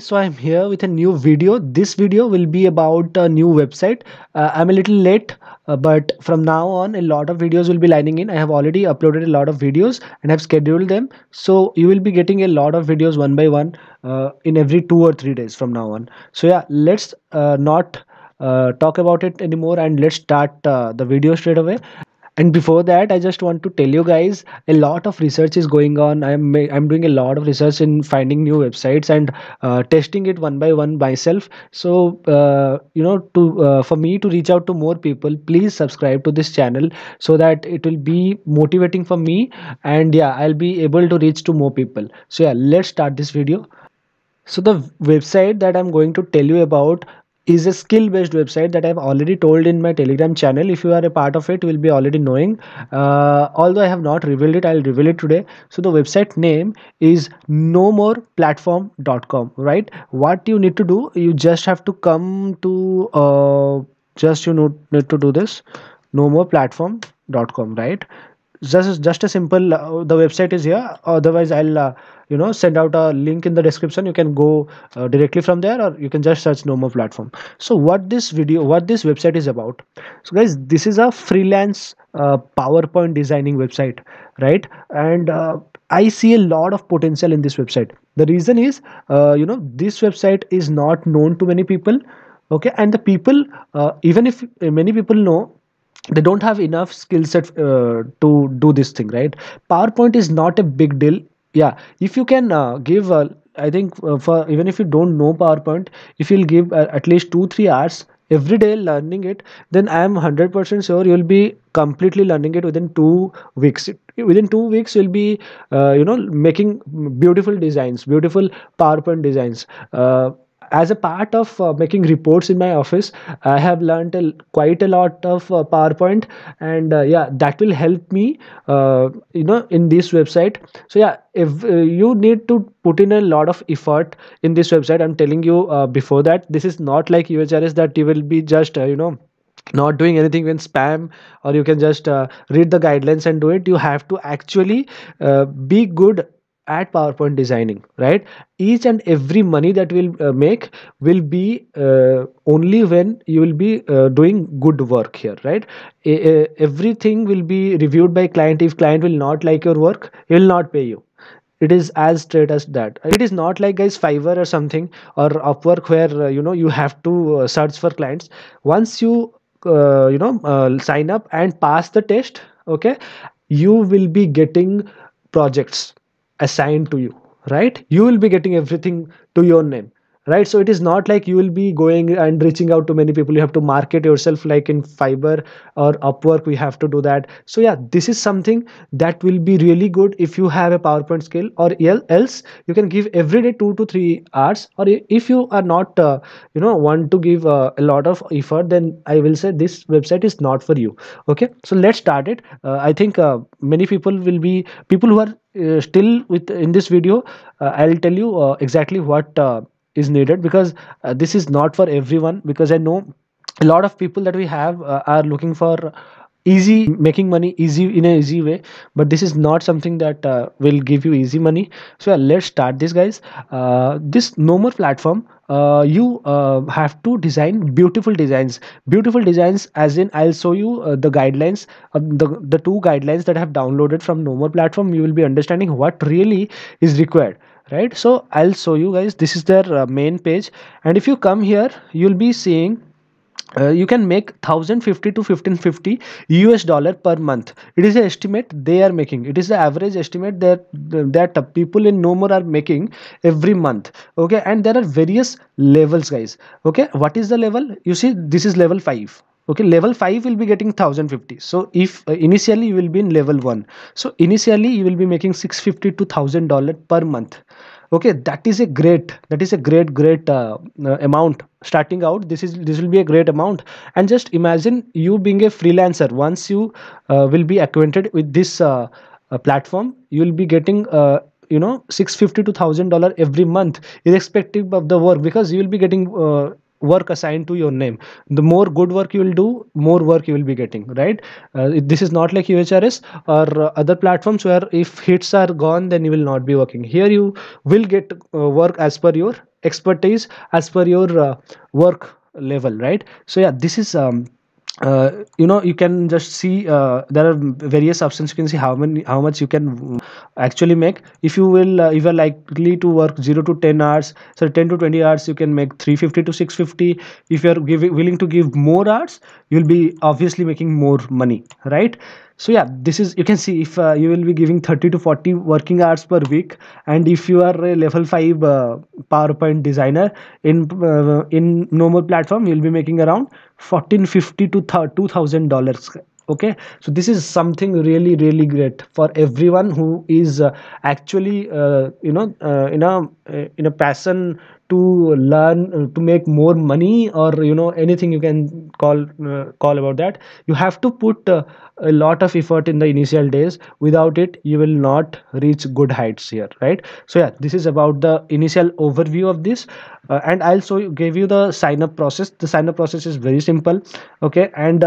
so i'm here with a new video this video will be about a new website uh, i'm a little late uh, but from now on a lot of videos will be lining in i have already uploaded a lot of videos and have scheduled them so you will be getting a lot of videos one by one uh, in every two or three days from now on so yeah let's uh, not uh, talk about it anymore and let's start uh, the video straight away and before that i just want to tell you guys a lot of research is going on i'm i'm doing a lot of research in finding new websites and uh, testing it one by one myself so uh, you know to uh, for me to reach out to more people please subscribe to this channel so that it will be motivating for me and yeah i'll be able to reach to more people so yeah let's start this video so the website that i'm going to tell you about is a skill based website that i've already told in my telegram channel if you are a part of it you will be already knowing uh, although i have not revealed it i'll reveal it today so the website name is no more platform.com right what you need to do you just have to come to uh, just you need to do this no more platform.com right just just a simple uh, the website is here otherwise i'll uh, you know send out a link in the description you can go uh, directly from there or you can just search no more platform so what this video what this website is about so guys this is a freelance uh, powerpoint designing website right and uh, i see a lot of potential in this website the reason is uh, you know this website is not known to many people okay and the people even if many people know they don't have enough skill set uh, to do this thing right powerpoint is not a big deal yeah if you can uh, give uh, i think uh, for even if you don't know powerpoint if you'll give uh, at least 2 3 hours every day learning it then i am 100% sure you'll be completely learning it within 2 weeks within 2 weeks you'll be uh, you know making beautiful designs beautiful powerpoint designs as a part of uh, making reports in my office i have learned a, quite a lot of uh, powerpoint and uh, yeah that will help me uh, you know in this website so yeah if uh, you need to put in a lot of effort in this website i'm telling you uh, before that this is not like uhrs that you will be just you know not doing anything when spam or you can just read the guidelines and do it you have to actually be good at powerpoint designing right each and every money that will uh, make will be uh, only when you will be uh, doing good work here right A everything will be reviewed by client if client will not like your work he will not pay you it is as straight as that it is not like guys fiverr or something or upwork where uh, you know you have to uh, search for clients once you uh, you know sign up and pass the test okay you will be getting projects assigned to you right you will be getting everything to your name right so it is not like you will be going and reaching out to many people you have to market yourself like in Fiber or upwork we have to do that so yeah this is something that will be really good if you have a powerpoint skill or else you can give every day 2 to 3 hours or if you are not uh, you know want to give uh, a lot of effort then i will say this website is not for you okay so let's start it uh, i think uh, many people will be people who are uh, still with in this video uh, i'll tell you exactly what is needed because uh, this is not for everyone because i know a lot of people that we have uh, are looking for easy making money easy in an easy way but this is not something that uh, will give you easy money so yeah, let's start this guys uh, this no more platform uh, you uh, have to design beautiful designs beautiful designs as in i'll show you uh, the guidelines the, the two guidelines that i have downloaded from no more platform you will be understanding what really is required right so i'll show you guys this is their uh, main page and if you come here you'll be seeing uh, you can make 1050 to 1550 us dollar per month it is an estimate they are making it is the average estimate that that people in no more are making every month okay and there are various levels guys okay what is the level you see this is level 5 okay level 5 will be getting 1050 so if uh, initially you will be in level 1 so initially you will be making 650 to 1000 dollar per month okay that is a great that is a great great uh, uh, amount starting out this is this will be a great amount and just imagine you being a freelancer once you uh, will be acquainted with this uh, uh, platform you will be getting you know 650 to 1000 dollar every month irrespective of the work because you will be getting work assigned to your name the more good work you will do more work you will be getting right uh, this is not like uhrs or uh, other platforms where if hits are gone then you will not be working here you will get uh, work as per your expertise as per your uh, work level right so yeah this is um, uh, you know you can just see uh, there are various options you can see how many how much you can actually make if you will uh, if you are likely to work 0 to 10 hours so 10 to 20 hours you can make 350 to 650 if you are willing to give more hours you'll be obviously making more money right so yeah this is you can see if uh, you will be giving 30 to 40 working hours per week and if you are a level 5 uh, powerpoint designer in uh, in normal platform you'll be making around 1450 to 2000 dollars okay so this is something really really great for everyone who is uh, actually uh, you know uh, in a uh, in a passion to learn uh, to make more money or you know anything you can call uh, call about that you have to put a lot of effort in the initial days without it you will not reach good heights here right so yeah this is about the initial overview of this and i also gave you the sign up process the sign up process is very simple okay and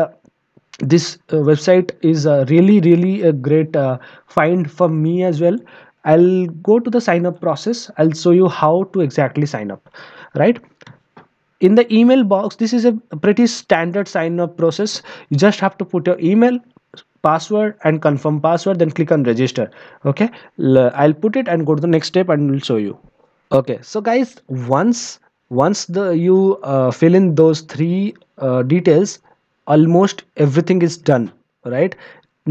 this uh, website is uh, really really a great uh, find for me as well I'll go to the sign up process. I'll show you how to exactly sign up, right? In the email box, this is a pretty standard sign up process. You just have to put your email, password and confirm password, then click on register. Okay, I'll put it and go to the next step and we'll show you. Okay, so guys, once once the you uh, fill in those three uh, details, almost everything is done right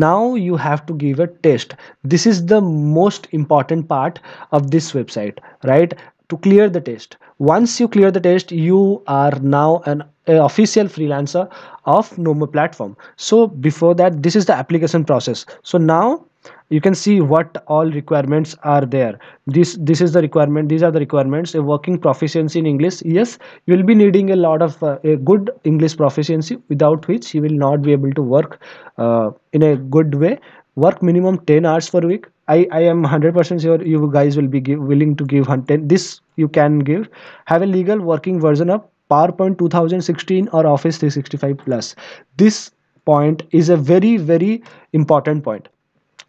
now you have to give a test this is the most important part of this website right to clear the test once you clear the test you are now an official freelancer of Noma platform so before that this is the application process so now you can see what all requirements are there this this is the requirement these are the requirements a working proficiency in english yes you will be needing a lot of uh, a good english proficiency without which you will not be able to work uh, in a good way work minimum 10 hours per week i i am 100% sure you guys will be give, willing to give 10 this you can give have a legal working version of powerpoint 2016 or office 365 plus this point is a very very important point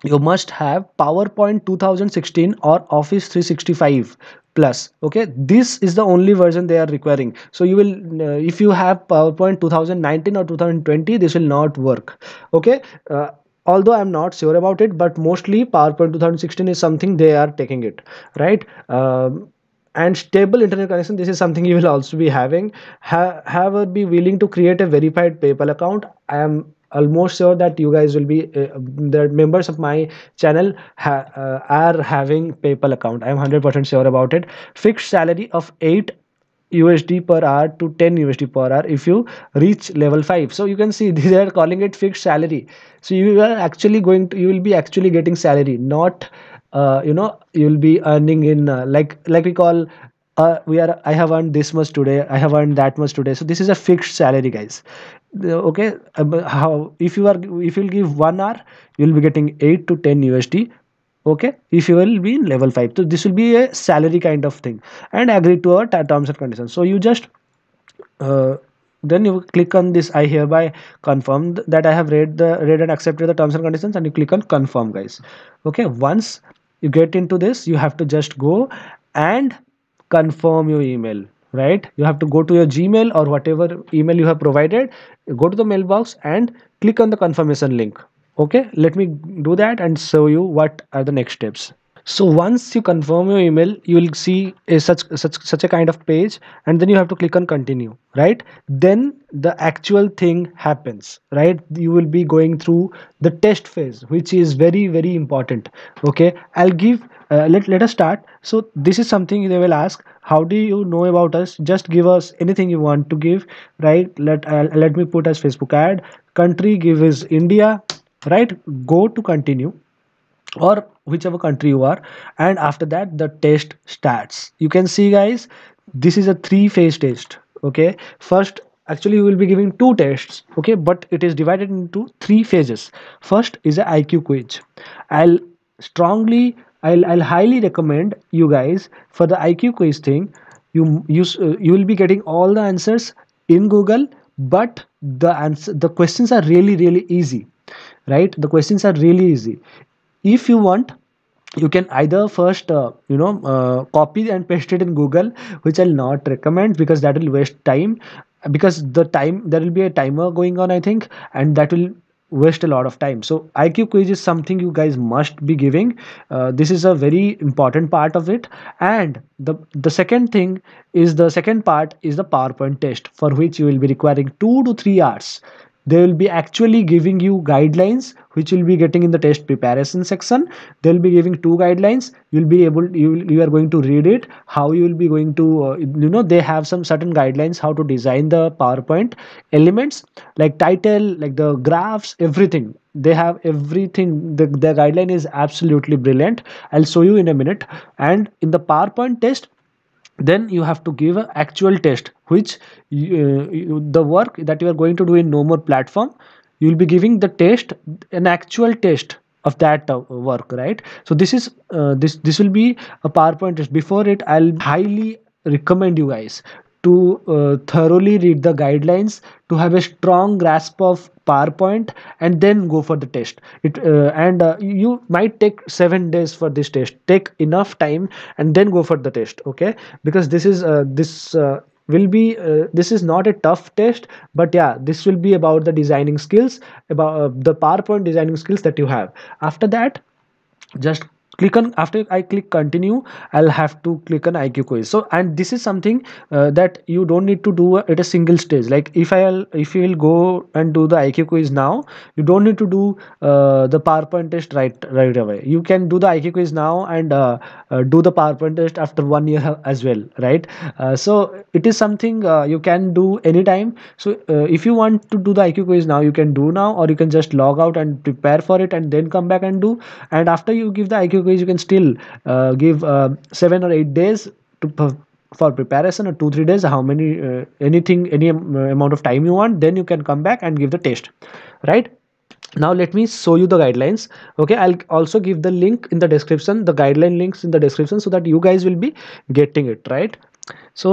you must have PowerPoint 2016 or Office 365 plus okay this is the only version they are requiring so you will uh, if you have PowerPoint 2019 or 2020 this will not work okay uh, although i'm not sure about it but mostly powerpoint 2016 is something they are taking it right um, and stable internet connection this is something you will also be having ha however be willing to create a verified paypal account i am almost sure that you guys will be uh, the members of my channel ha uh, are having paypal account i'm 100% sure about it fixed salary of 8 usd per hour to 10 usd per hour if you reach level 5 so you can see they are calling it fixed salary so you are actually going to you will be actually getting salary not uh, you know you will be earning in uh, like like we call uh, we are i have earned this much today i have earned that much today so this is a fixed salary guys okay how if you are if you'll give one hour you'll be getting 8 to 10 usd okay if you will be in level 5 so this will be a salary kind of thing and agree to our terms and conditions so you just uh, then you click on this i hereby confirm that i have read the read and accepted the terms and conditions and you click on confirm guys okay once you get into this you have to just go and confirm your email right you have to go to your gmail or whatever email you have provided go to the mailbox and click on the confirmation link okay let me do that and show you what are the next steps so once you confirm your email you will see a such such such a kind of page and then you have to click on continue right then the actual thing happens right you will be going through the test phase which is very very important okay i'll give uh, let let us start so this is something they will ask how do you know about us just give us anything you want to give right let uh, let me put as facebook ad country give is india right go to continue or whichever country you are and after that the test starts you can see guys this is a three phase test okay first actually you will be giving two tests okay but it is divided into three phases first is a iq quiz i'll strongly I'll, I'll highly recommend you guys for the IQ quiz thing. You you uh, you will be getting all the answers in Google, but the answer the questions are really really easy, right? The questions are really easy. If you want, you can either first uh, you know uh, copy and paste it in Google, which I'll not recommend because that will waste time because the time there will be a timer going on i think and that will waste a lot of time so iq quiz is something you guys must be giving uh, this is a very important part of it and the the second thing is the second part is the powerpoint test for which you will be requiring two to three hours they will be actually giving you guidelines which will be getting in the test preparation section they'll be giving two guidelines you'll be able you, you are going to read it how you will be going to uh, you know they have some certain guidelines how to design the powerpoint elements like title like the graphs everything they have everything the, the guideline is absolutely brilliant i'll show you in a minute and in the powerpoint test then you have to give an actual test which uh, you, the work that you are going to do in no more platform you will be giving the test an actual test of that uh, work right so this is uh, this this will be a powerpoint test before it i'll highly recommend you guys to uh, thoroughly read the guidelines to have a strong grasp of powerpoint and then go for the test it uh, and uh, you might take 7 days for this test take enough time and then go for the test okay because this is uh, this uh, will be uh, this is not a tough test but yeah this will be about the designing skills about the powerpoint designing skills that you have after that just click on after i click continue i'll have to click on iq quiz so and this is something uh, that you don't need to do at a single stage like if i'll if you will go and do the iq quiz now you don't need to do uh, the powerpoint test right right away you can do the iq quiz now and uh, uh, do the powerpoint test after one year as well right uh, so it is something uh, you can do anytime so if you want to do the iq quiz now you can do now or you can just log out and prepare for it and then come back and do and after you give the iq ways you can still uh, give uh, seven or eight days to, for preparation or two three days how many uh, anything any um, amount of time you want then you can come back and give the test right now let me show you the guidelines okay i'll also give the link in the description the guideline links in the description so that you guys will be getting it right so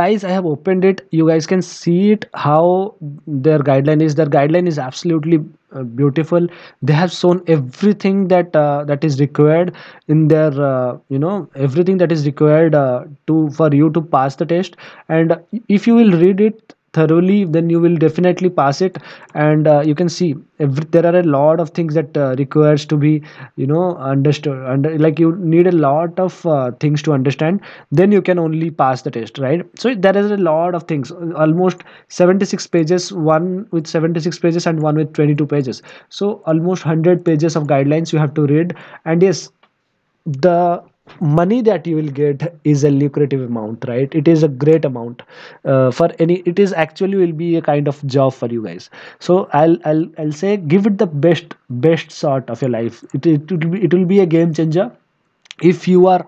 guys i have opened it you guys can see it how their guideline is their guideline is absolutely uh, beautiful they have shown everything that uh, that is required in their uh, you know everything that is required uh, to for you to pass the test and if you will read it thoroughly then you will definitely pass it and uh, you can see every, there are a lot of things that uh, requires to be you know understood under, like you need a lot of uh, things to understand then you can only pass the test right so there is a lot of things almost 76 pages one with 76 pages and one with 22 pages so almost 100 pages of guidelines you have to read and yes the money that you will get is a lucrative amount right it is a great amount uh, for any it is actually will be a kind of job for you guys so i'll i'll, I'll say give it the best best sort of your life it, it, it will be it will be a game changer if you are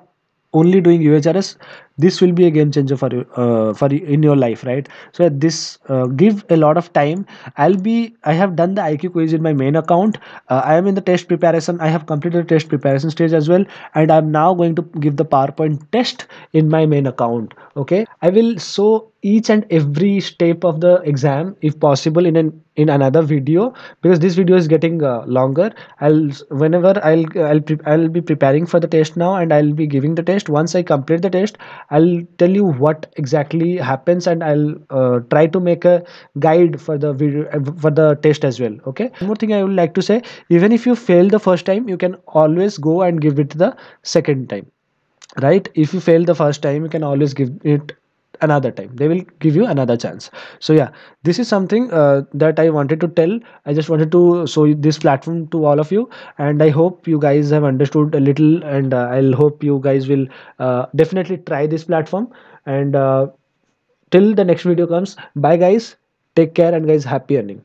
only doing UHRS this will be a game changer for you uh, for in your life right so this uh, give a lot of time i'll be i have done the iq quiz in my main account uh, i am in the test preparation i have completed the test preparation stage as well and i'm now going to give the powerpoint test in my main account okay i will show each and every step of the exam if possible in an in another video because this video is getting uh, longer i'll whenever i'll I'll, I'll be preparing for the test now and i'll be giving the test once i complete the test i'll tell you what exactly happens and i'll uh, try to make a guide for the video uh, for the test as well okay one more thing i would like to say even if you fail the first time you can always go and give it the second time right if you fail the first time you can always give it another time they will give you another chance so yeah this is something uh, that i wanted to tell i just wanted to show this platform to all of you and i hope you guys have understood a little and uh, i'll hope you guys will uh, definitely try this platform and uh, till the next video comes bye guys take care and guys happy earning